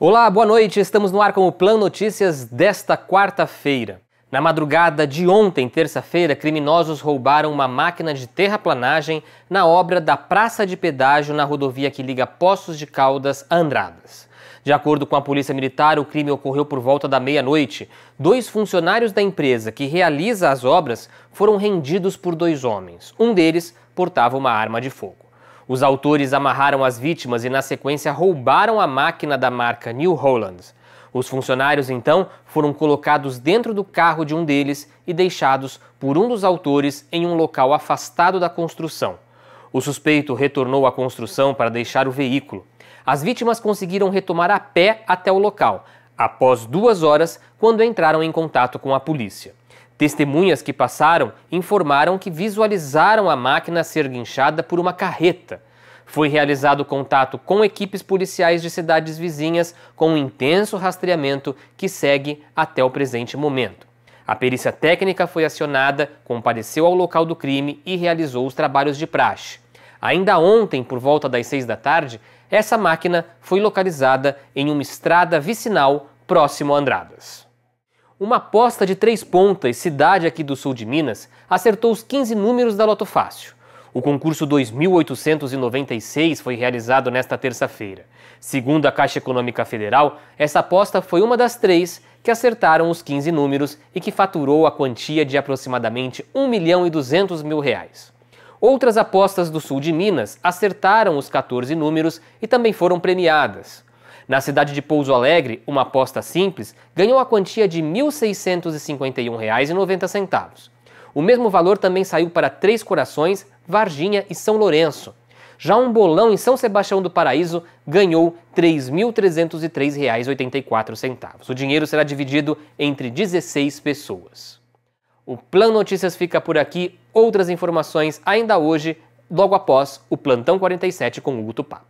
Olá, boa noite. Estamos no ar com o Plan Notícias desta quarta-feira. Na madrugada de ontem, terça-feira, criminosos roubaram uma máquina de terraplanagem na obra da Praça de Pedágio na rodovia que liga Poços de Caldas a Andradas. De acordo com a Polícia Militar, o crime ocorreu por volta da meia-noite. Dois funcionários da empresa que realiza as obras foram rendidos por dois homens. Um deles portava uma arma de fogo. Os autores amarraram as vítimas e, na sequência, roubaram a máquina da marca New Holland. Os funcionários então foram colocados dentro do carro de um deles e deixados por um dos autores em um local afastado da construção. O suspeito retornou à construção para deixar o veículo. As vítimas conseguiram retomar a pé até o local, após duas horas, quando entraram em contato com a polícia. Testemunhas que passaram informaram que visualizaram a máquina ser guinchada por uma carreta. Foi realizado contato com equipes policiais de cidades vizinhas com um intenso rastreamento que segue até o presente momento. A perícia técnica foi acionada, compareceu ao local do crime e realizou os trabalhos de praxe. Ainda ontem, por volta das seis da tarde, essa máquina foi localizada em uma estrada vicinal próximo a Andradas. Uma aposta de três pontas, cidade aqui do sul de Minas, acertou os 15 números da Loto Fácil. O concurso 2896 foi realizado nesta terça-feira. Segundo a Caixa Econômica Federal, essa aposta foi uma das três que acertaram os 15 números e que faturou a quantia de aproximadamente 1 milhão e 200 mil reais. Outras apostas do sul de Minas acertaram os 14 números e também foram premiadas. Na cidade de Pouso Alegre, uma aposta simples ganhou a quantia de R$ 1.651,90. O mesmo valor também saiu para Três Corações, Varginha e São Lourenço. Já um bolão em São Sebastião do Paraíso ganhou R$ 3.303,84. O dinheiro será dividido entre 16 pessoas. O Plano Notícias fica por aqui. Outras informações ainda hoje, logo após o Plantão 47 com Hugo Tupá.